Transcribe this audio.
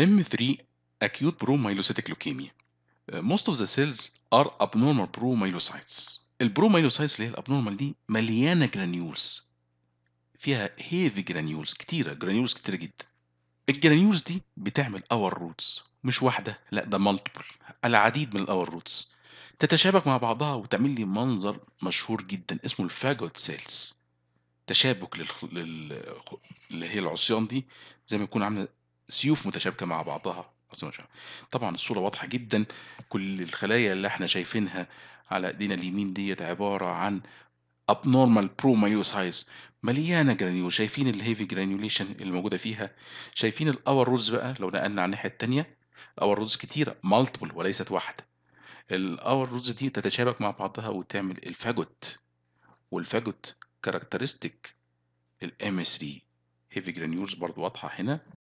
M3 acute promyelocytic leukemia. Uh, most of the cells are abnormal promyelocytes. البروميلوسايتس اللي هي الابنورمال دي مليانه جرانيولز فيها هيفي جرانيولز كتيره جرانيولز كتيره جدا الجرانيولز دي بتعمل اور روتس مش واحده لا ده مالتيبل العديد من الاور روتس تتشابك مع بعضها وتعمل لي منظر مشهور جدا اسمه الفاجوت سيلز تشابك لل... لل... اللي هي العصيان دي زي ما يكون عامله سيوف متشابكه مع بعضها طبعا الصورة واضحة جدا كل الخلايا اللي احنا شايفينها على ايدينا اليمين ديت عبارة عن abnormal مايوسايز مليانة جرانيول شايفين الهيفي جرانيوليشن اللي موجودة فيها شايفين الاور روز بقى لو نقلنا على الناحية الثانيه الاور روز كتيرة مالتيبل وليست واحدة الاور روز دي تتشابك مع بعضها وتعمل الفاجوت والفاجوت كاركترستيك الام 3 هيفي جرانيولز برضو واضحة هنا